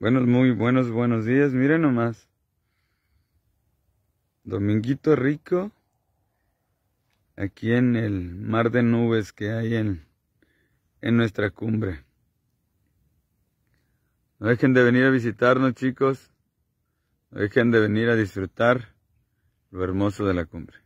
Buenos, muy buenos, buenos días. Miren nomás. Dominguito rico. Aquí en el mar de nubes que hay en, en nuestra cumbre. No dejen de venir a visitarnos, chicos. No dejen de venir a disfrutar lo hermoso de la cumbre.